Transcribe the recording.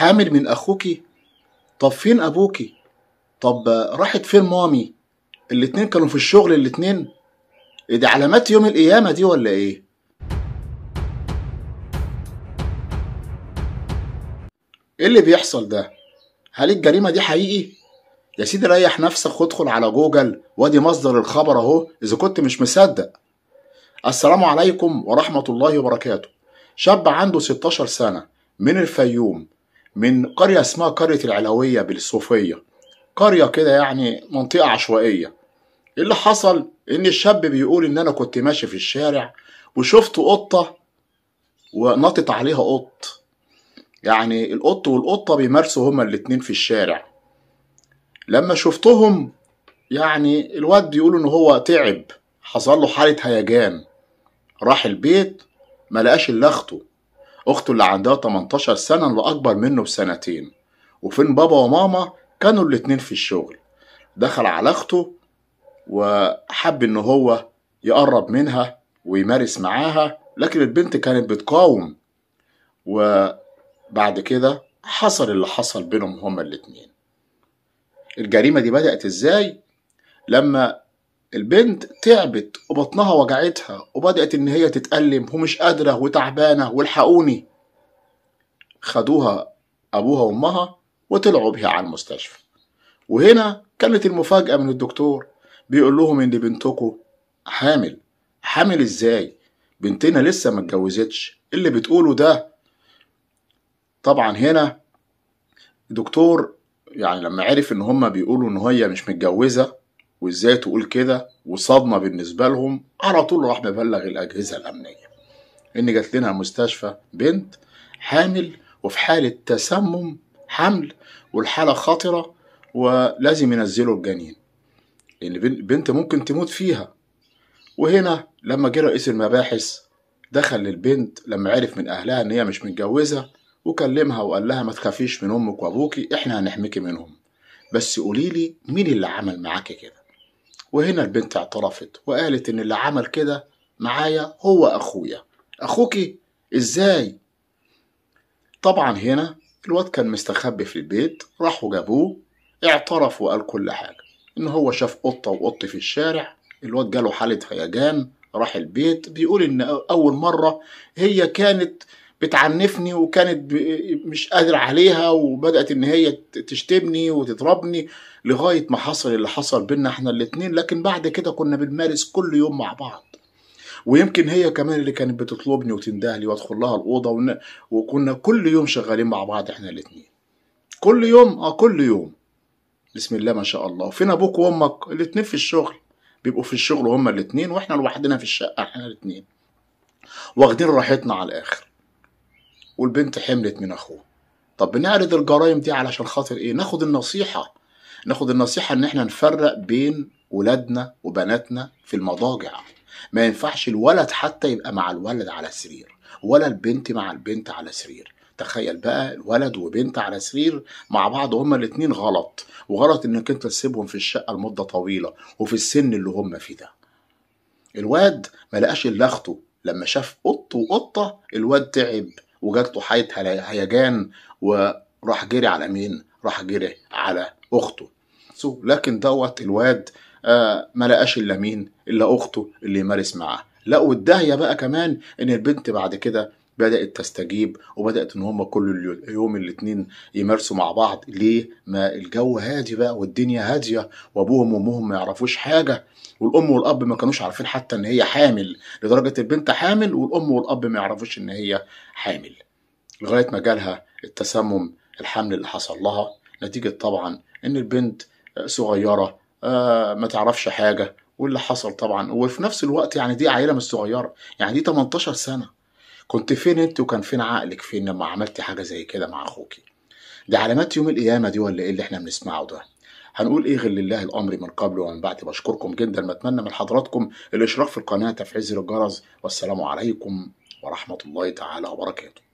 حامل من أخوك طب فين أبوك طب راحت فين مامي الاتنين كانوا في الشغل الاتنين إيه دي علامات يوم القيامة دي ولا إيه إيه اللي بيحصل ده هل الجريمة دي حقيقي يا سيدي ريح نفسك وادخل على جوجل وادي مصدر الخبر اهو اذا كنت مش مصدق السلام عليكم ورحمة الله وبركاته شاب عنده 16 سنة من الفيوم من قرية اسمها قرية العلوية بالصوفية قرية كده يعني منطقة عشوائية إيه اللي حصل إن الشاب بيقول إن أنا كنت ماشي في الشارع وشفت قطة ونطت عليها قط يعني القط والقطة بيمارسوا هما الاتنين في الشارع لما شفتهم يعني الواد بيقول إن هو تعب حصل له حالة هيجان راح البيت ملقاش إلا أخته أخته اللي عندها 18 سنة اللي أكبر منه بسنتين وفين بابا وماما كانوا الاتنين في الشغل دخل على أخته وحب إن هو يقرب منها ويمارس معاها لكن البنت كانت بتقاوم وبعد كده حصل اللي حصل بينهم هما الاتنين الجريمة دي بدأت ازاي؟ لما البنت تعبت وبطنها وجعتها وبدأت إن هي تتألم ومش قادرة وتعبانة والحقوني خدوها أبوها وأمها وطلعوا بها على المستشفى وهنا كانت المفاجأة من الدكتور بيقول لهم إن بنتكم حامل حامل إزاي بنتنا لسه ما اتجوزتش اللي بتقوله ده طبعا هنا الدكتور يعني لما عرف ان هما بيقولوا ان هي مش متجوزه وازاي تقول كده وصدمه بالنسبه لهم على طول راح مبلغ الاجهزه الامنيه ان جات لنا مستشفى بنت حامل وفي حاله تسمم حمل والحاله خطره ولازم ينزلوا الجنين لان بنت ممكن تموت فيها وهنا لما جه رئيس المباحث دخل للبنت لما عرف من اهلها ان هي مش متجوزه وكلمها وقال لها ما تخافيش من امك وابوكي احنا هنحميكي منهم بس قوليلي مين اللي عمل معاكي كده وهنا البنت اعترفت وقالت ان اللي عمل كده معايا هو اخويا اخوكي ازاي طبعا هنا الواد كان مستخبي في البيت راحوا جابوه اعترف وقال كل حاجة ان هو شاف قطة وقط في الشارع الواد جاله حالة هيجان راح البيت بيقول ان اول مرة هي كانت بتعنفني وكانت مش قادر عليها وبدأت إن هي تشتمني وتضربني لغاية ما حصل اللي حصل بينا إحنا الاتنين لكن بعد كده كنا بنمارس كل يوم مع بعض ويمكن هي كمان اللي كانت بتطلبني وتندهلي وادخل لها الأوضة ون... وكنا كل يوم شغالين مع بعض إحنا الاتنين كل يوم آه كل يوم بسم الله ما شاء الله فين أبوك وأمك الاتنين في الشغل بيبقوا في الشغل هما الاتنين وإحنا لوحدنا في الشقة إحنا الاتنين واخدين راحتنا على الآخر والبنت حملت من اخوه طب بنعرض الجرائم دي علشان خاطر ايه ناخد النصيحه ناخد النصيحه ان احنا نفرق بين ولادنا وبناتنا في المضاجع ما ينفعش الولد حتى يبقى مع الولد على السرير ولا البنت مع البنت على سرير تخيل بقى ولد وبنت على سرير مع بعض هما الاتنين غلط وغلط انك انت تسيبهم في الشقه لمده طويله وفي السن اللي هما فيه ده الواد ما لقاش الا اخته لما شاف قط وقطه الواد تعب وجارته حيت هيجان وراح جري على مين راح جري على اخته سو لكن دوت الواد آه، ما لقاش الا مين الا اخته اللي يمارس معاه لا والداهيه بقى كمان ان البنت بعد كده بدأت تستجيب وبدأت إن هم كل يوم الاثنين يمارسوا مع بعض ليه؟ ما الجو هادي بقى والدنيا هادية وأبوهم وأمهم ما يعرفوش حاجة والأم والأب ما كانوش عارفين حتى إن هي حامل لدرجة البنت حامل والأم والأب ما يعرفوش إن هي حامل لغاية ما جالها التسمم الحمل اللي حصل لها نتيجة طبعا إن البنت صغيرة آه، ما تعرفش حاجة واللي حصل طبعا وفي نفس الوقت يعني دي عيله مش صغيره يعني دي 18 سنه كنت فين انت وكان فين عقلك فين لما عملتي حاجه زي كده مع اخوكي دي علامات يوم القيامه دي ولا ايه اللي احنا بنسمعه ده هنقول ايه غير لله الامر من قبل ومن بعد بشكركم جدا بتمنى من حضراتكم الاشراف في القناه تفعيل زر الجرس والسلام عليكم ورحمه الله تعالى وبركاته